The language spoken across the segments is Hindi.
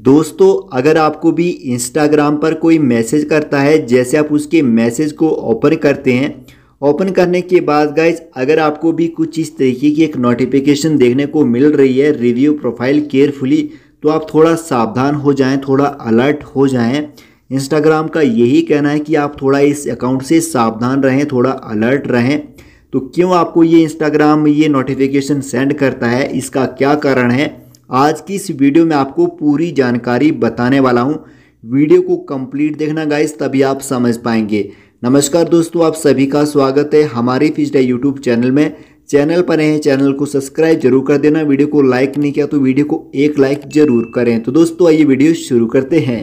दोस्तों अगर आपको भी इंस्टाग्राम पर कोई मैसेज करता है जैसे आप उसके मैसेज को ओपन करते हैं ओपन करने के बाद गाइज अगर आपको भी कुछ इस तरीके की एक नोटिफिकेशन देखने को मिल रही है रिव्यू प्रोफाइल केयरफुली तो आप थोड़ा सावधान हो जाएं थोड़ा अलर्ट हो जाएं इंस्टाग्राम का यही कहना है कि आप थोड़ा इस अकाउंट से सावधान रहें थोड़ा अलर्ट रहें तो क्यों आपको ये इंस्टाग्राम ये नोटिफिकेशन सेंड करता है इसका क्या कारण है आज की इस वीडियो में आपको पूरी जानकारी बताने वाला हूँ वीडियो को कंप्लीट देखना गाइस तभी आप समझ पाएंगे नमस्कार दोस्तों आप सभी का स्वागत है हमारे फिजडे यूट्यूब चैनल में चैनल पर हैं चैनल को सब्सक्राइब जरूर कर देना वीडियो को लाइक नहीं किया तो वीडियो को एक लाइक जरूर करें तो दोस्तों आइए वीडियो शुरू करते हैं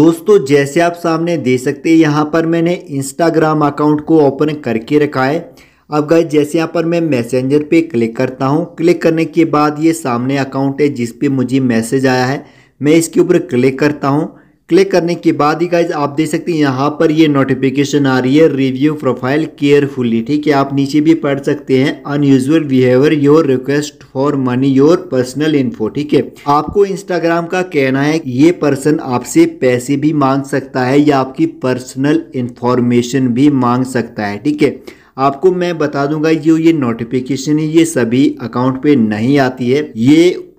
दोस्तों जैसे आप सामने देख सकते हैं यहाँ पर मैंने इंस्टाग्राम अकाउंट को ओपन करके रखा है अब गाइज जैसे यहाँ पर मैं मैसेंजर पे क्लिक करता हूँ क्लिक करने के बाद ये सामने अकाउंट है जिस पे मुझे मैसेज आया है मैं इसके ऊपर क्लिक करता हूँ क्लिक करने के बाद ही गाइज आप देख सकते हैं यहाँ पर ये नोटिफिकेशन आ रही है रिव्यू प्रोफाइल केयरफुली ठीक है आप नीचे भी पढ़ सकते हैं unusual behaviour your request for money your personal info ठीक है आपको इंस्टाग्राम का कहना है ये पर्सन आपसे पैसे भी मांग सकता है या आपकी पर्सनल इंफॉर्मेशन भी मांग सकता है ठीक है आपको मैं बता दूंगा जो ये नोटिफिकेशन है ये सभी अकाउंट पे नहीं आती है ये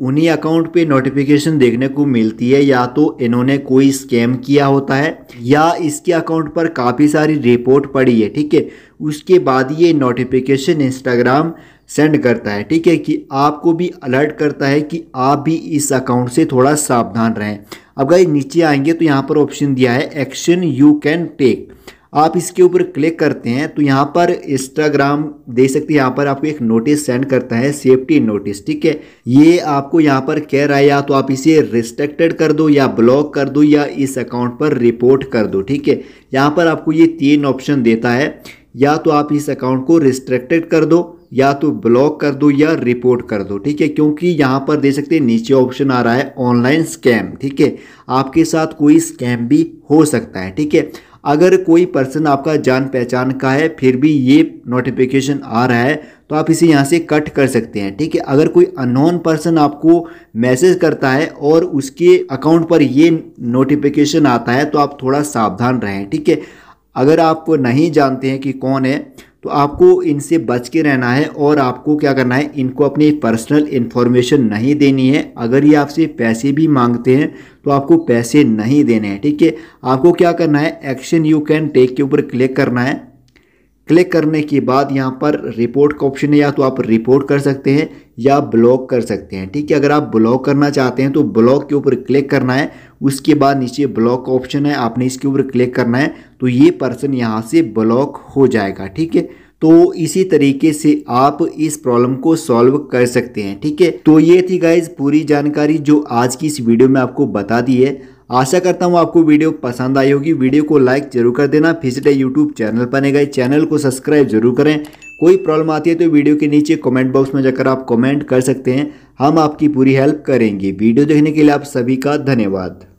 उन्हीं अकाउंट पे नोटिफिकेशन देखने को मिलती है या तो इन्होंने कोई स्कैम किया होता है या इसके अकाउंट पर काफ़ी सारी रिपोर्ट पड़ी है ठीक है उसके बाद ये नोटिफिकेशन इंस्टाग्राम सेंड करता है ठीक है कि आपको भी अलर्ट करता है कि आप भी इस अकाउंट से थोड़ा सावधान रहें अब गई नीचे आएंगे तो यहाँ पर ऑप्शन दिया है एक्शन यू कैन टेक आप इसके ऊपर क्लिक करते हैं तो यहाँ पर इंस्टाग्राम दे सकते हैं यहाँ पर आपको एक नोटिस सेंड करता है सेफ्टी नोटिस ठीक है ये आपको यहाँ पर कह रहा है या तो आप इसे रिस्ट्रिक्टेड कर दो या ब्लॉक कर दो या इस अकाउंट पर रिपोर्ट कर दो ठीक है यहाँ पर आपको ये तीन ऑप्शन देता है या तो आप इस अकाउंट को रिस्ट्रिक्टेड कर दो या तो ब्लॉक कर दो या रिपोर्ट कर दो ठीक है क्योंकि यहाँ पर दे सकते हैं नीचे ऑप्शन आ रहा है ऑनलाइन स्कैम ठीक है आपके साथ कोई स्कैम भी हो सकता है ठीक है अगर कोई पर्सन आपका जान पहचान का है फिर भी ये नोटिफिकेशन आ रहा है तो आप इसे यहाँ से कट कर सकते हैं ठीक है अगर कोई अनोन पर्सन आपको मैसेज करता है और उसके अकाउंट पर ये नोटिफिकेशन आता है तो आप थोड़ा सावधान रहें ठीक है अगर आप नहीं जानते हैं कि कौन है तो आपको इनसे बच के रहना है और आपको क्या करना है इनको अपनी पर्सनल इन्फॉर्मेशन नहीं देनी है अगर ये आपसे पैसे भी मांगते हैं तो आपको पैसे नहीं देने हैं ठीक है आपको क्या करना है एक्शन यू कैन टेक के ऊपर क्लिक करना है क्लिक करने के बाद यहाँ पर रिपोर्ट का ऑप्शन है या तो आप रिपोर्ट कर सकते हैं या ब्लॉक कर सकते हैं ठीक है अगर आप ब्लॉक करना चाहते हैं तो ब्लॉक के ऊपर क्लिक करना है उसके बाद नीचे ब्लॉक का ऑप्शन है आपने इसके ऊपर क्लिक करना है तो ये पर्सन यहाँ से ब्लॉक हो जाएगा ठीक है तो इसी तरीके से आप इस प्रॉब्लम को सॉल्व कर सकते हैं ठीक है तो ये थी गाइज पूरी जानकारी जो आज की इस वीडियो में आपको बता दी है आशा करता हूँ आपको वीडियो पसंद आई होगी वीडियो को लाइक जरूर कर देना फिजिटे यूट्यूब चैनल बने गए चैनल को सब्सक्राइब जरूर करें कोई प्रॉब्लम आती है तो वीडियो के नीचे कमेंट बॉक्स में जाकर आप कमेंट कर सकते हैं हम आपकी पूरी हेल्प करेंगे वीडियो देखने के लिए आप सभी का धन्यवाद